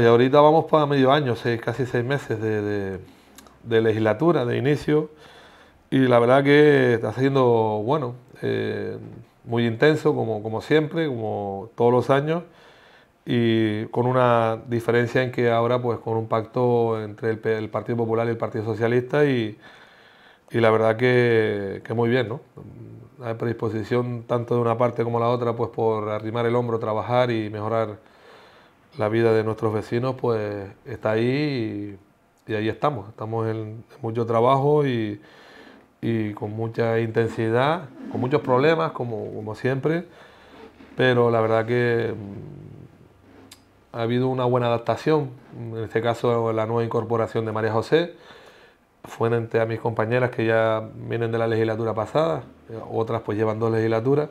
Y ahorita vamos para medio año, seis, casi seis meses de, legislatura, de inicio, y la verdad que está siendo, bueno, eh, muy intenso, como, como siempre, como todos los años, y con una diferencia en que ahora, pues, con un pacto entre el, Partido Popular y el Partido Socialista, y, la verdad que, muy bien, ¿no? Hay predisposición tanto de una parte como la otra, pues, por arrimar el hombro, trabajar y mejorar la vida de nuestros vecinos pues está ahí y, ahí estamos. Estamos en, mucho trabajo y, con mucha intensidad, con muchos problemas como, siempre, pero la verdad que mm, ha habido una buena adaptación, en este caso la nueva incorporación de María José, fuente a mis compañeras que ya vienen de la legislatura pasada, eh, otras pues llevan dos legislaturas,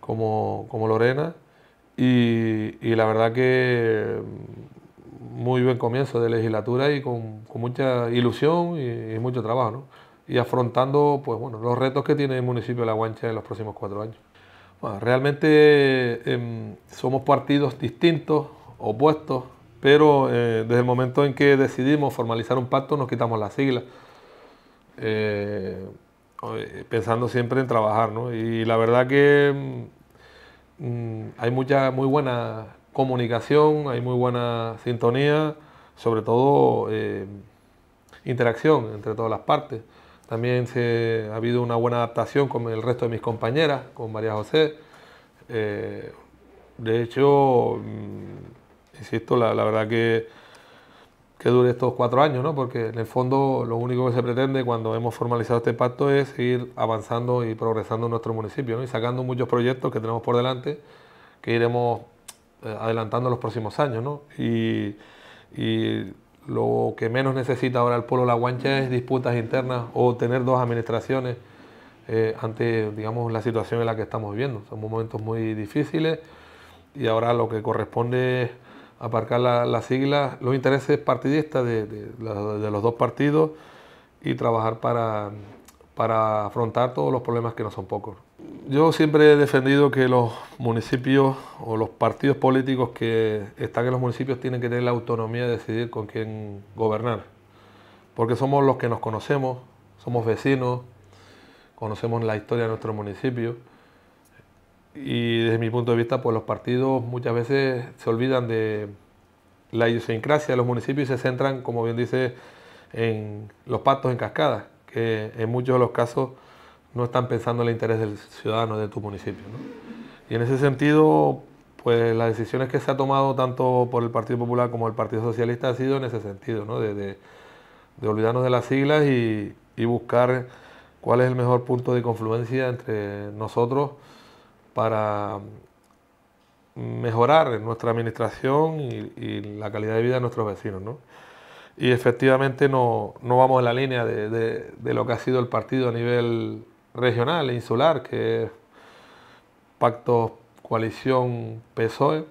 como, como Lorena, y, la verdad que mm, muy buen comienzo de legislatura y con, mucha ilusión y, mucho trabajo, Y afrontando, pues bueno, los retos que tiene el municipio de La Guancha en los próximos cuatro años. realmente em, somos partidos distintos, opuestos, pero eh, desde el momento en que decidimos formalizar un pacto nos quitamos las siglas, eh, pensando siempre en trabajar, Y la verdad que mm, Mm, hay mucha, muy buena comunicación, hay muy buena sintonía, sobre todo eh, interacción entre todas las partes. También se, ha habido una buena adaptación con el resto de mis compañeras, con María José. Eh, de hecho, mm, insisto, la verdad que que dure estos cuatro años, ¿no? porque en el fondo lo único que se pretende cuando hemos formalizado este pacto es seguir avanzando y progresando en nuestro municipio ¿no? y sacando muchos proyectos que tenemos por delante que iremos eh, adelantando en los próximos años. ¿no? Y, lo que menos necesita ahora el pueblo de La Guancha es disputas internas o tener dos administraciones eh, ante digamos, la situación en la que estamos viviendo. Son momentos muy difíciles y ahora lo que corresponde aparcar las siglas, los intereses partidistas de, los dos partidos y trabajar para, para afrontar todos los problemas que no son pocos. Yo siempre he defendido que los municipios o los partidos políticos que están en los municipios tienen que tener la autonomía de decidir con quién gobernar, porque somos los que nos conocemos, somos vecinos, conocemos la historia de nuestro municipio y desde mi punto de vista, pues los partidos muchas veces se olvidan de la idiosincrasia de los municipios y se centran, como bien dice, en los pactos en cascada, que en muchos de los casos no están pensando en el interés del ciudadano de tu municipio. Y en ese sentido, pues las decisiones que se ha tomado tanto por el Partido Popular como el Partido Socialista ha sido en ese sentido, de, olvidarnos de las siglas y buscar cuál es el mejor punto de confluencia entre nosotros para mejorar nuestra administración y, la calidad de vida de nuestros vecinos. Y efectivamente no, vamos en la línea de, lo que ha sido el partido a nivel regional e insular, que es pactos, coalición, PSOE.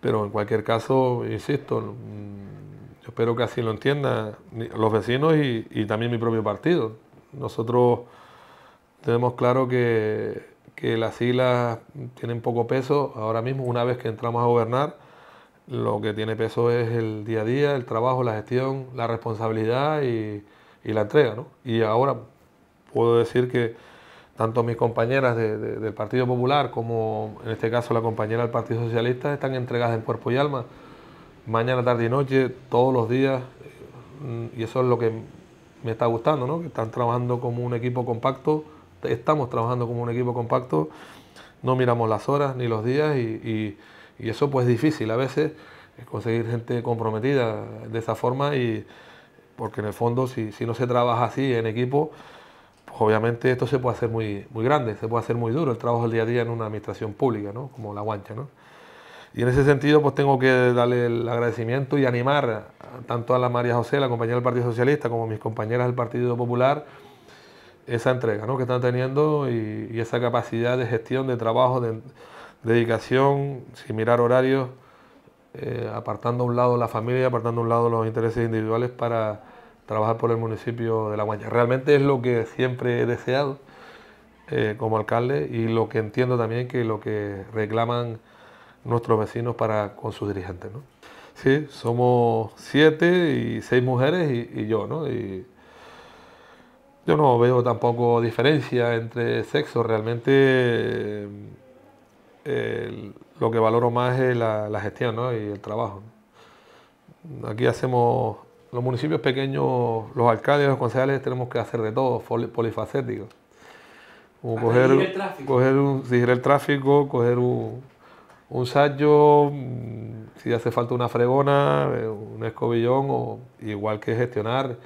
Pero en cualquier caso, insisto, mm, yo espero que así lo entiendan los vecinos y también mi propio partido. Nosotros tenemos claro que que las islas tienen poco peso ahora mismo, una vez que entramos a gobernar, lo que tiene peso es el día a día, el trabajo, la gestión, la responsabilidad y, la entrega. Y ahora puedo decir que tanto mis compañeras del Partido Popular como en este caso la compañera del Partido Socialista están entregadas en cuerpo y alma, mañana, tarde y noche, todos los días, y eso es lo que me está gustando, ¿no? que están trabajando como un equipo compacto estamos trabajando como un equipo compacto, no miramos las horas ni los días y, y, eso pues es difícil a veces eh, conseguir gente comprometida de esa forma y porque en el fondo si, no se trabaja así en equipo, pues obviamente esto se puede hacer muy, muy grande, se puede hacer muy duro el trabajo del día a día en una administración pública, ¿no? como la guancha. ¿no? Y en ese sentido, pues tengo que darle el agradecimiento y animar tanto a la María José, la compañera del Partido Socialista, como a mis compañeras del Partido Popular, esa entrega ¿no? que están teniendo y, esa capacidad de gestión, de trabajo, de, dedicación, sin mirar horarios, eh, apartando a un lado la familia, apartando a un lado los intereses individuales para trabajar por el municipio de La Guaña. Realmente es lo que siempre he deseado eh, como alcalde y lo que entiendo también que lo que reclaman nuestros vecinos para con sus dirigentes. ¿no? Sí, somos siete y seis mujeres y, yo, ¿no? Yo no veo tampoco diferencia entre sexos, realmente eh, lo que valoro más es la, gestión y el trabajo. Aquí hacemos, los municipios pequeños, los alcaldes, los concejales, tenemos que hacer de todo, polifacéticos. coger, coger un, dirigir el tráfico, coger un, un mm, si hace falta una fregona, eh, un escobillón, o, igual que gestionar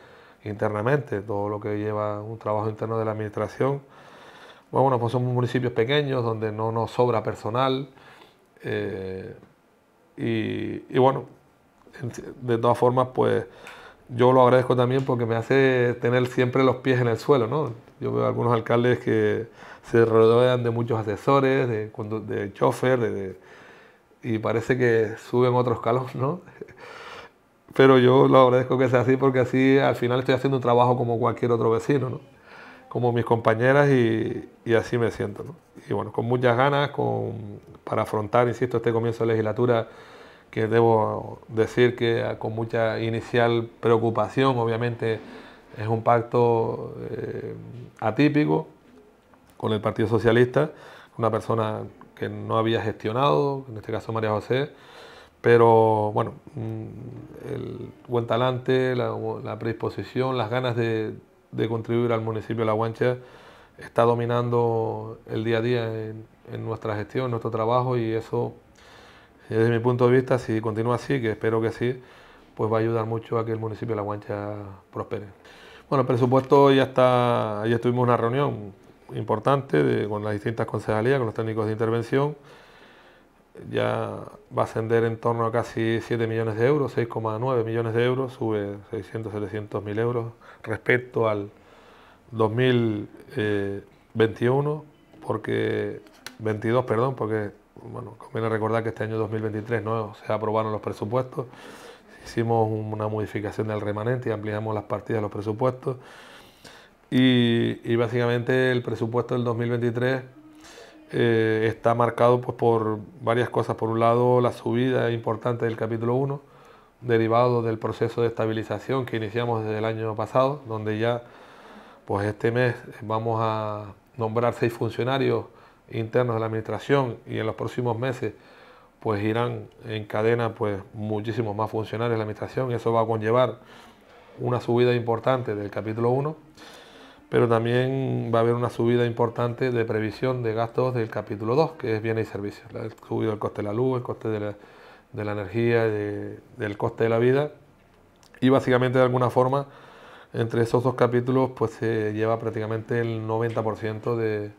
internamente, todo lo que lleva un trabajo interno de la administración. Bueno, pues somos municipios pequeños donde no nos sobra personal eh, y, bueno, de todas formas, pues yo lo agradezco también porque me hace tener siempre los pies en el suelo, ¿no? Yo veo algunos alcaldes que se rodean de muchos asesores, de, de chofer, y parece que suben otros escalón, ¿no? pero yo lo agradezco que sea así porque así al final estoy haciendo un trabajo como cualquier otro vecino, como mis compañeras y, así me siento. Y bueno, con muchas ganas para afrontar, insisto, este comienzo de legislatura que debo decir que con mucha inicial preocupación, obviamente es un pacto eh, atípico con el Partido Socialista, una persona que no había gestionado, en este caso María José, pero bueno, mm, el buen talante, la, predisposición, las ganas de, contribuir al municipio de La Guancha está dominando el día a día en, nuestra gestión, en nuestro trabajo y eso, desde mi punto de vista, si continúa así, que espero que sí, pues va a ayudar mucho a que el municipio de La Guancha prospere. Bueno, el presupuesto ya está, ya tuvimos una reunión importante con las distintas concejalías, con los técnicos de intervención ya va a ascender en torno a casi 7 millones de euros, 6,9 millones de euros, sube 600, 700 mil euros respecto al 2021, eh, porque 22, perdón, porque bueno, conviene recordar que este año 2023 no se aprobaron los presupuestos, hicimos una modificación del remanente y ampliamos las partidas de los presupuestos y, y básicamente el presupuesto del 2023 eh, está marcado pues, por varias cosas. Por un lado, la subida importante del capítulo 1, derivado del proceso de estabilización que iniciamos desde el año pasado, donde ya pues, este mes vamos a nombrar seis funcionarios internos de la administración y en los próximos meses pues irán en cadena pues muchísimos más funcionarios de la administración, eso va a conllevar una subida importante del capítulo 1 pero también va a haber una subida importante de previsión de gastos del capítulo 2, que es bienes y servicios. El subido del coste de la luz, el coste de la, energía, del coste de la vida. Y básicamente de alguna forma, entre esos dos capítulos, pues se lleva prácticamente el 90% de,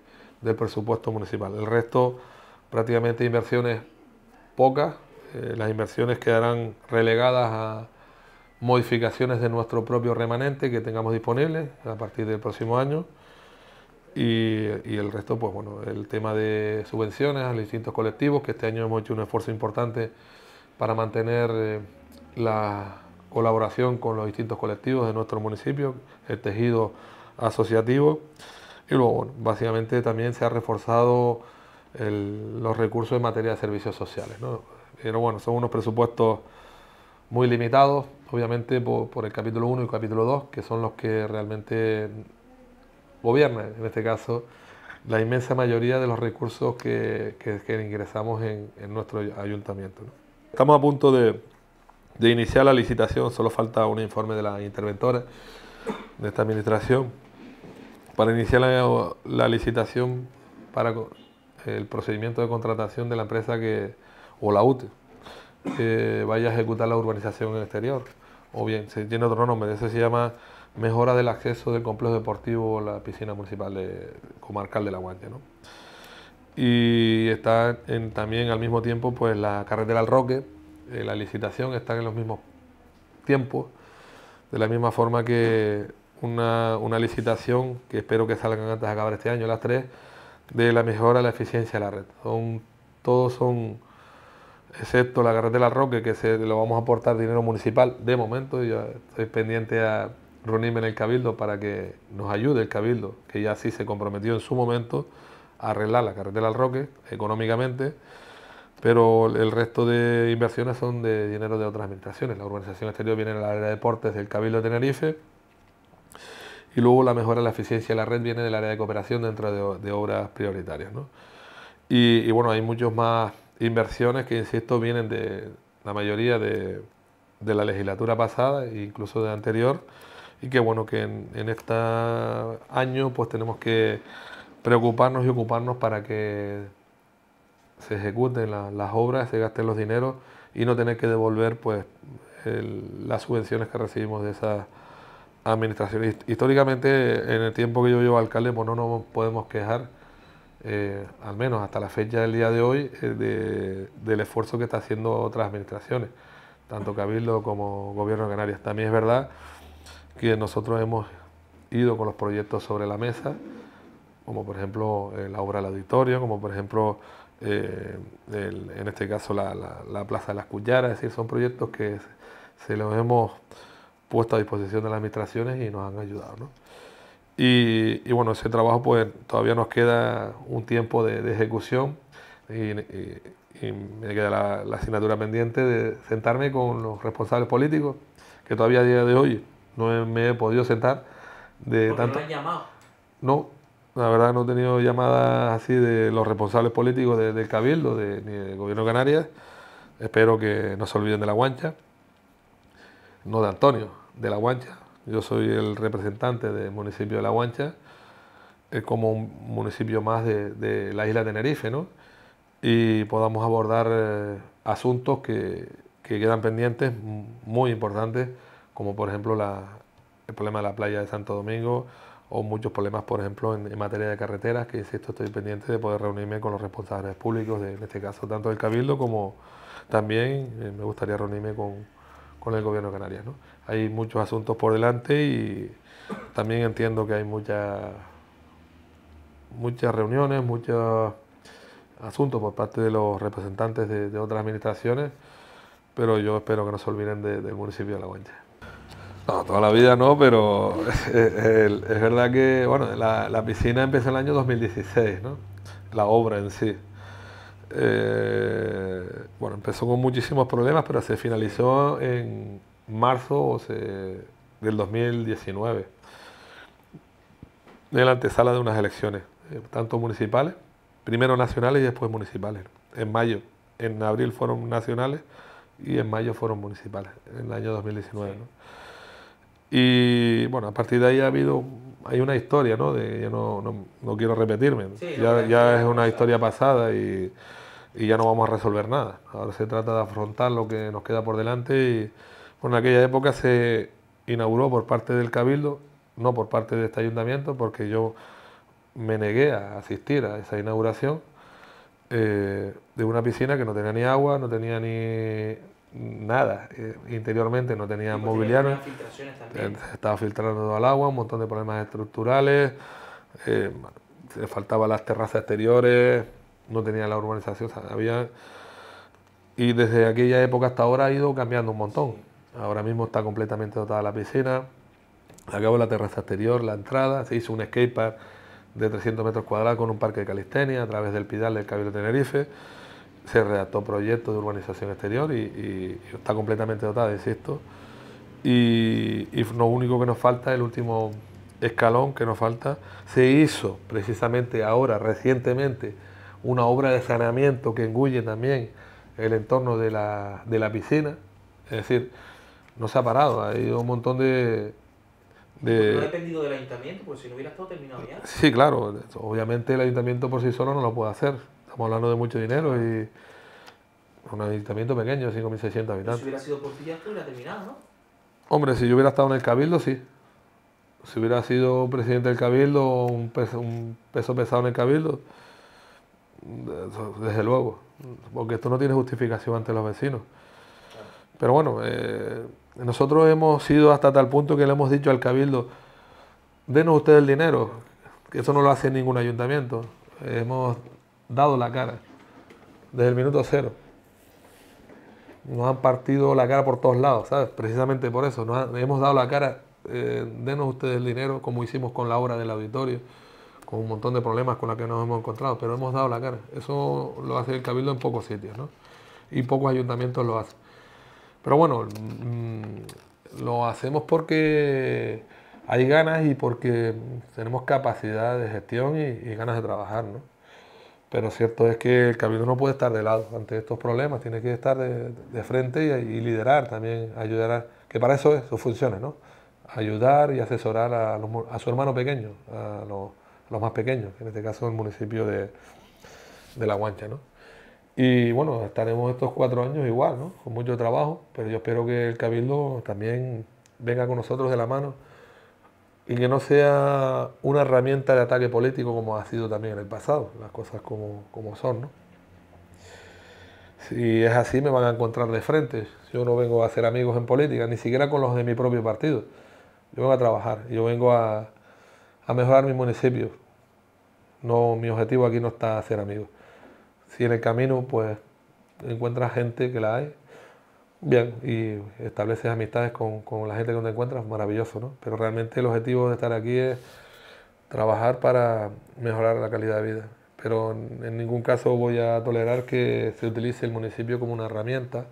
del presupuesto municipal. El resto, prácticamente inversiones pocas, eh, las inversiones quedarán relegadas a modificaciones de nuestro propio remanente que tengamos disponibles a partir del próximo año. Y, el resto, pues bueno, el tema de subvenciones a los distintos colectivos, que este año hemos hecho un esfuerzo importante para mantener eh, la colaboración con los distintos colectivos de nuestro municipio, el tejido asociativo. Y luego, básicamente también se ha reforzado los recursos en materia de servicios sociales. Pero bueno, son unos presupuestos muy limitados, obviamente por, el capítulo 1 y el capítulo 2, que son los que realmente gobiernan, en este caso, la inmensa mayoría de los recursos que, ingresamos en, nuestro ayuntamiento. Estamos a punto de, iniciar la licitación, solo falta un informe de la interventora de esta administración para iniciar la, licitación para el procedimiento de contratación de la empresa que, o la UTE que vaya a ejecutar la urbanización en el exterior. O bien, se tiene otro nombre, ese se llama mejora del acceso del complejo deportivo la piscina municipal de, comarcal de La Guaya Y está también al mismo tiempo pues la carretera al Roque, eh, la licitación está en los mismos tiempos, de la misma forma que una, licitación, que espero que salgan antes de acabar este año, las tres, de la mejora de la eficiencia de la red. todos son excepto la carretera Roque, que se lo vamos a aportar dinero municipal de momento. y estoy pendiente a reunirme en el Cabildo para que nos ayude el Cabildo, que ya sí se comprometió en su momento a arreglar la carretera Roque económicamente, pero el resto de inversiones son de dinero de otras administraciones. La urbanización exterior viene del área de deportes del Cabildo de Tenerife. Y luego la mejora de la eficiencia de la red viene del área de cooperación dentro de, obras prioritarias. y bueno, hay muchos más inversiones que, insisto, vienen de la mayoría de, la legislatura pasada e incluso de anterior y que bueno que en, este año pues tenemos que preocuparnos y ocuparnos para que se ejecuten las obras, se gasten los dineros y no tener que devolver pues las subvenciones que recibimos de esas administraciones. Históricamente en el tiempo que yo llevo alcalde pues no nos podemos quejar eh, al menos hasta la fecha del día de hoy, eh, del esfuerzo que está haciendo otras administraciones, tanto Cabildo como Gobierno de Canarias. También es verdad que nosotros hemos ido con los proyectos sobre la mesa, como por ejemplo eh, la obra del auditorio, como por ejemplo en este caso la, Plaza de las Cullaras, es decir, son proyectos que se los hemos puesto a disposición de las administraciones y nos han ayudado. ¿no? Y, bueno, ese trabajo pues todavía nos queda un tiempo de, ejecución y, me queda la, asignatura pendiente de sentarme con los responsables políticos, que todavía a día de hoy no me he podido sentar. De tanto... han llamado? No, la verdad no he tenido llamadas así de los responsables políticos del Cabildo ni del Gobierno de Canarias. Espero que no se olviden de la guancha, no de Antonio, de la guancha, yo soy el representante del municipio de La Guancha, eh, como un municipio más de, la isla de Tenerife, ¿no? y podamos abordar eh, asuntos que, que, quedan pendientes, muy importantes, como por ejemplo el problema de la playa de Santo Domingo o muchos problemas, por ejemplo, en, materia de carreteras, que insisto, estoy pendiente de poder reunirme con los responsables públicos, en este caso tanto del Cabildo como también eh, me gustaría reunirme con, con el gobierno de Canarias. ¿no? Hay muchos asuntos por delante y también entiendo que hay muchas muchas reuniones, muchos asuntos por parte de los representantes de, otras administraciones, pero yo espero que no se olviden del municipio de La Guancha. No, toda la vida no, pero es, verdad que bueno, la, piscina empezó el año 2016, ¿no? la obra en sí. Eh, bueno, empezó con muchísimos problemas, pero se finalizó en marzo o del 2019, en la antesala de unas elecciones, eh, tanto municipales, primero nacionales y después municipales, en mayo. En abril fueron nacionales y en mayo fueron municipales, en el año 2019. Y bueno, a partir de ahí ha habido, hay una historia, ¿no? yo no, quiero repetirme, ya es una historia pasada y y ya no vamos a resolver nada. Ahora se trata de afrontar lo que nos queda por delante y bueno, en aquella época se inauguró por parte del Cabildo, no por parte de este ayuntamiento, porque yo me negué a asistir a esa inauguración eh, de una piscina que no tenía ni agua, no tenía ni nada eh, interiormente, no tenía mobiliario, eh, estaba filtrando el agua, un montón de problemas estructurales, faltaban las terrazas exteriores, no tenía la urbanización. O había, y desde aquella época hasta ahora ha ido cambiando un montón. Ahora mismo está completamente dotada la piscina, acabó la terraza exterior, la entrada, se hizo un skatepark de 300 metros cuadrados con un parque de calistenia a través del Pidal del Cabildo de Tenerife, se redactó proyecto de urbanización exterior y, está completamente dotada, insisto. Y, y lo único que nos falta, el último escalón que nos falta, se hizo precisamente ahora, recientemente, una obra de saneamiento que engulle también el entorno de la, piscina. Es decir, no se ha parado, ha ido un montón de, de... No ha dependido del ayuntamiento, porque si no hubiera estado terminado ya. Sí, claro, obviamente el ayuntamiento por sí solo no lo puede hacer. Estamos hablando de mucho dinero y un ayuntamiento pequeño, 5.600 habitantes. si hubiera sido por ti hubiera terminado, ¿no? Hombre, si yo hubiera estado en el cabildo, sí. Si hubiera sido presidente del cabildo, un peso, un peso pesado en el cabildo, desde luego, porque esto no tiene justificación ante los vecinos. Pero bueno, eh, nosotros hemos sido hasta tal punto que le hemos dicho al cabildo, denos ustedes el dinero, que eso no lo hace ningún ayuntamiento. Hemos dado la cara desde el minuto cero. Nos han partido la cara por todos lados, ¿sabes? Precisamente por eso, hemos dado la cara, eh, denos ustedes el dinero, como hicimos con la obra del auditorio con un montón de problemas con los que nos hemos encontrado, pero hemos dado la cara. Eso lo hace el Cabildo en pocos sitios, ¿no? Y pocos ayuntamientos lo hacen. Pero bueno, mm, lo hacemos porque hay ganas y porque tenemos capacidad de gestión y, ganas de trabajar, ¿no? Pero cierto es que el Cabildo no puede estar de lado ante estos problemas, tiene que estar de, frente y, liderar también, ayudar, a, que para eso es, sus funciones, ¿no? Ayudar y asesorar a, a su hermano pequeño, a los los más pequeños, en este caso el municipio de, La Guancha. Y bueno, estaremos estos cuatro años igual, ¿no? con mucho trabajo, pero yo espero que el Cabildo también venga con nosotros de la mano y que no sea una herramienta de ataque político como ha sido también en el pasado, las cosas como, como son. ¿no? Si es así, me van a encontrar de frente. Yo no vengo a hacer amigos en política, ni siquiera con los de mi propio partido. Yo vengo a trabajar, yo vengo a, a mejorar mi municipio. No, mi objetivo aquí no está hacer amigos. Si en el camino pues encuentras gente que la hay, bien, y estableces amistades con, la gente que te encuentras, maravilloso, ¿no? Pero realmente el objetivo de estar aquí es trabajar para mejorar la calidad de vida. Pero en ningún caso voy a tolerar que se utilice el municipio como una herramienta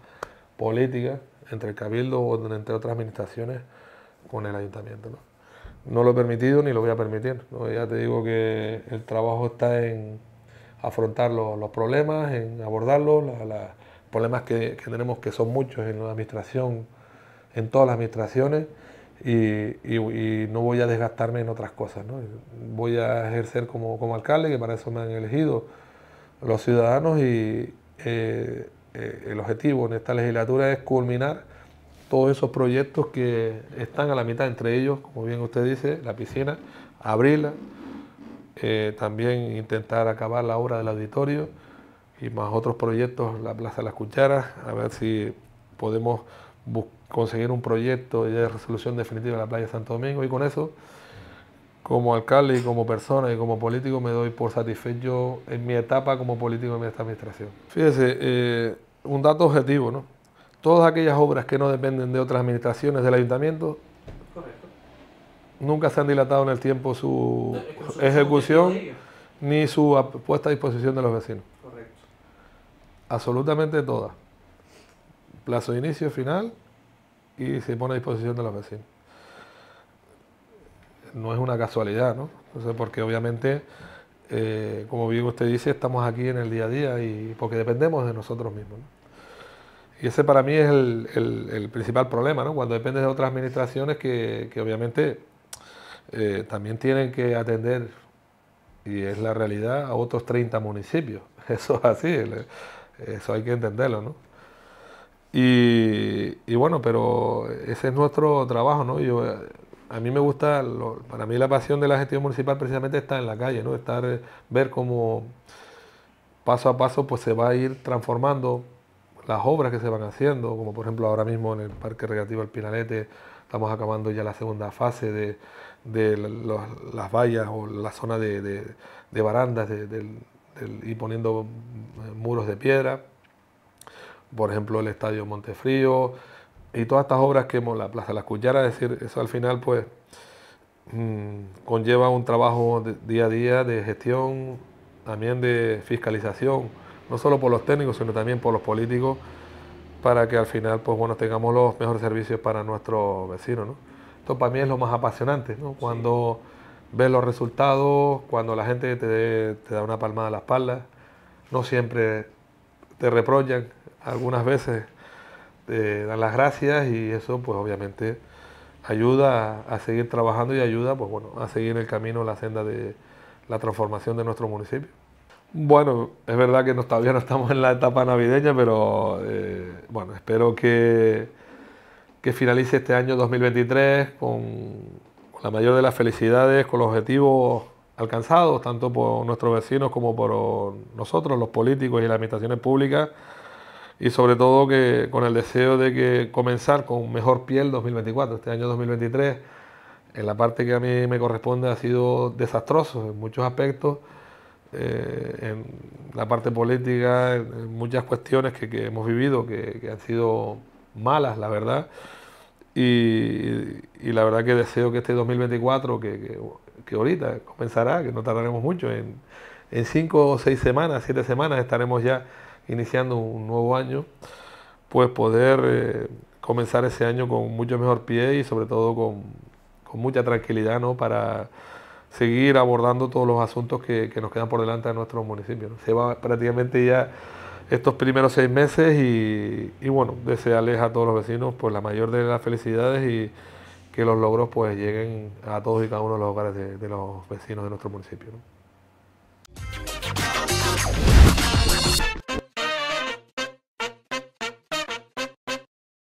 política entre el cabildo o entre otras administraciones con el ayuntamiento. ¿no? no lo he permitido ni lo voy a permitir. Ya te digo que el trabajo está en afrontar los, problemas, en abordarlos, los problemas que, tenemos que son muchos en la administración, en todas las administraciones, y, no voy a desgastarme en otras cosas. Voy a ejercer como, como, alcalde, que para eso me han elegido los ciudadanos, y eh, eh, el objetivo en esta legislatura es culminar todos esos proyectos que están a la mitad, entre ellos, como bien usted dice, la piscina, abrirla, eh, también intentar acabar la obra del auditorio y más otros proyectos, la Plaza de las Cucharas, a ver si podemos conseguir un proyecto de resolución definitiva de la playa de Santo Domingo y con eso, como alcalde y como persona y como político, me doy por satisfecho en mi etapa como político en esta administración. Fíjese, eh, un dato objetivo, ¿no? todas aquellas obras que no dependen de otras administraciones del ayuntamiento nunca se han dilatado en el tiempo su ejecución ni su puesta a disposición de los vecinos. Absolutamente todas. Plazo de inicio, final y se pone a disposición de los vecinos. No es una casualidad, ¿no? porque obviamente, eh, como bien usted dice, estamos aquí en el día a día y porque dependemos de nosotros mismos. Y ese para mí es el, principal problema, Cuando dependes de otras administraciones que, obviamente eh, también tienen que atender, y es la realidad, a otros 30 municipios. Eso es así, eso hay que entenderlo, ¿no? Y, bueno, pero ese es nuestro trabajo, ¿no? Yo, a mí me gusta, para mí la pasión de la gestión municipal precisamente está en la calle, ¿no? Estar, eh, ver cómo paso a paso pues se va a ir transformando las obras que se van haciendo, como por ejemplo ahora mismo en el Parque Recreativo El Pinalete estamos acabando ya la segunda fase de, de las vallas o la zona de, de, de barandas y poniendo eh, muros de piedra, por ejemplo el Estadio Montefrío y todas estas obras que hemos, la Plaza de las Cuyaras, es decir, eso al final pues mm, conlleva un trabajo día a día de gestión, también de fiscalización no solo por los técnicos, sino también por los políticos, para que al final pues bueno tengamos los mejores servicios para nuestros vecinos. Esto para mí es lo más apasionante, cuando ves los resultados, cuando la gente te, da una palmada a la espalda, no siempre te reprochan, algunas veces te dan las gracias y eso pues obviamente ayuda a, seguir trabajando y ayuda pues bueno a seguir el camino, la senda de la transformación de nuestro municipio. Bueno, es verdad que todavía no estamos en la etapa navideña, pero eh, bueno, espero que, que, finalice este año 2023 con, con, la mayor de las felicidades, con los objetivos alcanzados, tanto por nuestros vecinos como por nosotros, los políticos y las administraciones públicas, y sobre todo que con el deseo de que comenzar con mejor piel 2024, este año 2023, en la parte que a mí me corresponde ha sido desastroso en muchos aspectos eh, en la parte política, en, muchas cuestiones que, hemos vivido que, han sido malas, la verdad. Y, la verdad que deseo que este 2024, que, ahorita comenzará, que no tardaremos mucho, en, en cinco o seis semanas, siete semanas estaremos ya iniciando un nuevo año, pues poder eh, comenzar ese año con mucho mejor pie y sobre todo con, con mucha tranquilidad ¿no? para seguir abordando todos los asuntos que, nos quedan por delante de nuestro municipio. Se va prácticamente ya estos primeros seis meses y, y, bueno, desearles a todos los vecinos pues, la mayor de las felicidades y que los logros pues lleguen a todos y cada uno de los hogares de, los vecinos de nuestro municipio.